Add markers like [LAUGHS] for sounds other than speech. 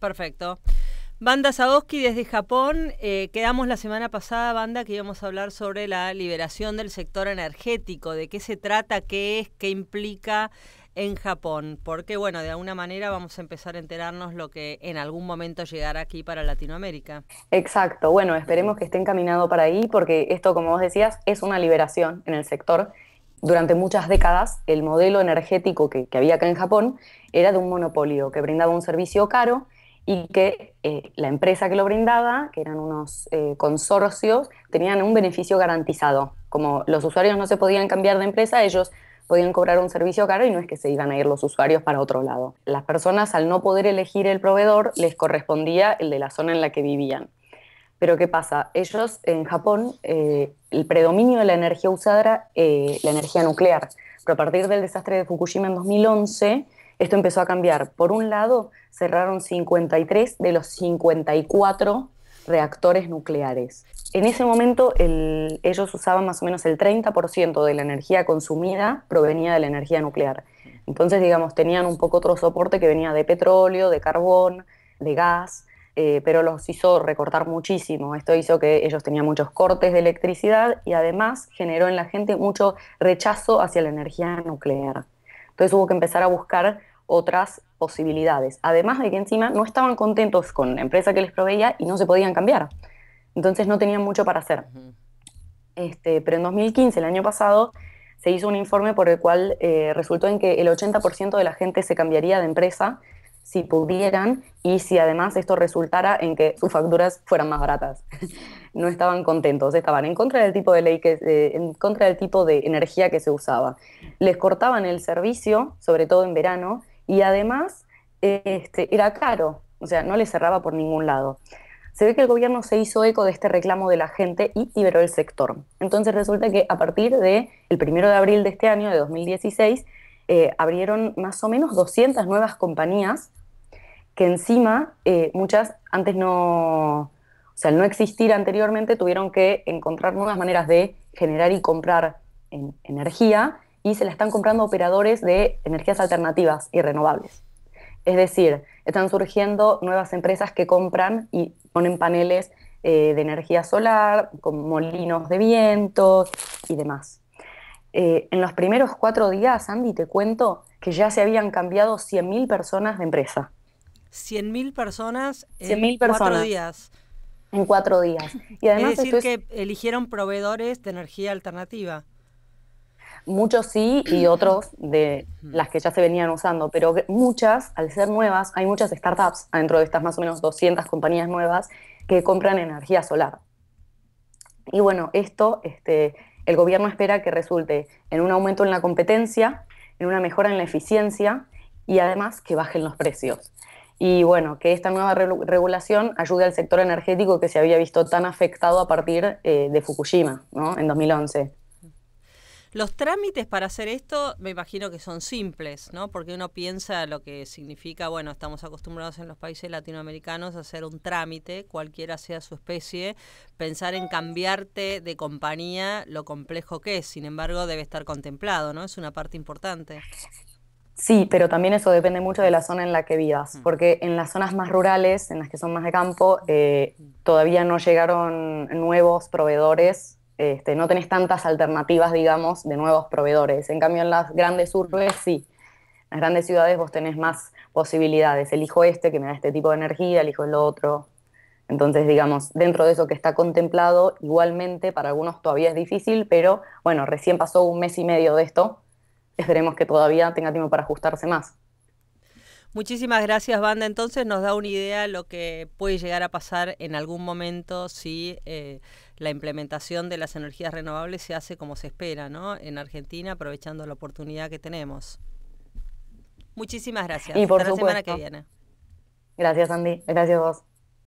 Perfecto. Banda Zagoski desde Japón. Eh, quedamos la semana pasada, banda, que íbamos a hablar sobre la liberación del sector energético, de qué se trata, qué es, qué implica en Japón, porque bueno, de alguna manera vamos a empezar a enterarnos lo que en algún momento llegará aquí para Latinoamérica. Exacto, bueno, esperemos que esté encaminado para ahí, porque esto, como vos decías, es una liberación en el sector. Durante muchas décadas, el modelo energético que, que había acá en Japón era de un monopolio que brindaba un servicio caro y que eh, la empresa que lo brindaba, que eran unos eh, consorcios, tenían un beneficio garantizado. Como los usuarios no se podían cambiar de empresa, ellos podían cobrar un servicio caro y no es que se iban a ir los usuarios para otro lado. Las personas al no poder elegir el proveedor les correspondía el de la zona en la que vivían. Pero ¿qué pasa? Ellos en Japón, eh, el predominio de la energía usada era la energía nuclear. Pero a partir del desastre de Fukushima en 2011, esto empezó a cambiar. Por un lado, cerraron 53 de los 54 reactores nucleares. En ese momento ellos usaban más o menos el 30% de la energía consumida provenía de la energía nuclear. Entonces, digamos, tenían un poco otro soporte que venía de petróleo, de carbón, de gas, eh, pero los hizo recortar muchísimo. Esto hizo que ellos tenían muchos cortes de electricidad y además generó en la gente mucho rechazo hacia la energía nuclear. Entonces hubo que empezar a buscar otras posibilidades. Además de que encima no estaban contentos con la empresa que les proveía y no se podían cambiar. Entonces no tenían mucho para hacer. Este, pero en 2015, el año pasado, se hizo un informe por el cual eh, resultó en que el 80% de la gente se cambiaría de empresa si pudieran y si además esto resultara en que sus facturas fueran más baratas. [LAUGHS] no estaban contentos, estaban en contra del tipo de ley que eh, en contra del tipo de energía que se usaba. Les cortaban el servicio, sobre todo en verano, y además este, era caro, o sea, no le cerraba por ningún lado. Se ve que el gobierno se hizo eco de este reclamo de la gente y liberó el sector. Entonces resulta que a partir del el 1 de abril de este año, de 2016, eh, abrieron más o menos 200 nuevas compañías que encima eh, muchas antes no, o sea, al no existir anteriormente tuvieron que encontrar nuevas maneras de generar y comprar energía y se la están comprando operadores de energías alternativas y renovables. Es decir, están surgiendo nuevas empresas que compran y ponen paneles eh, de energía solar, con molinos de viento y demás. Eh, en los primeros cuatro días, Andy, te cuento que ya se habían cambiado 100.000 personas de empresa. 100.000 personas en cuatro días. En cuatro días. Y además es decir, que eligieron proveedores de energía alternativa. Muchos sí y [CLEARS THROAT] otros de las que ya se venían usando, pero muchas, al ser nuevas, hay muchas startups dentro de estas más o menos 200 compañías nuevas que compran energía solar. Y bueno, esto, este, el gobierno espera que resulte en un aumento en la competencia, en una mejora en la eficiencia y además que bajen los precios. Y bueno, que esta nueva regulación ayude al sector energético que se había visto tan afectado a partir eh, de Fukushima, ¿no? En 2011. Los trámites para hacer esto me imagino que son simples, ¿no? Porque uno piensa lo que significa, bueno, estamos acostumbrados en los países latinoamericanos a hacer un trámite, cualquiera sea su especie, pensar en cambiarte de compañía, lo complejo que es, sin embargo, debe estar contemplado, ¿no? Es una parte importante. Sí, pero también eso depende mucho de la zona en la que vivas, mm. porque en las zonas más rurales, en las que son más de campo, eh, todavía no llegaron nuevos proveedores este, no tenés tantas alternativas, digamos, de nuevos proveedores. En cambio, en las grandes urbes sí. En las grandes ciudades vos tenés más posibilidades. Elijo este que me da este tipo de energía, elijo el otro. Entonces, digamos, dentro de eso que está contemplado, igualmente para algunos todavía es difícil, pero bueno, recién pasó un mes y medio de esto. Esperemos que todavía tenga tiempo para ajustarse más. Muchísimas gracias, banda. Entonces nos da una idea lo que puede llegar a pasar en algún momento si eh, la implementación de las energías renovables se hace como se espera, ¿no? En Argentina, aprovechando la oportunidad que tenemos. Muchísimas gracias. Y por Hasta la semana que viene. Gracias, Andy. Gracias a vos.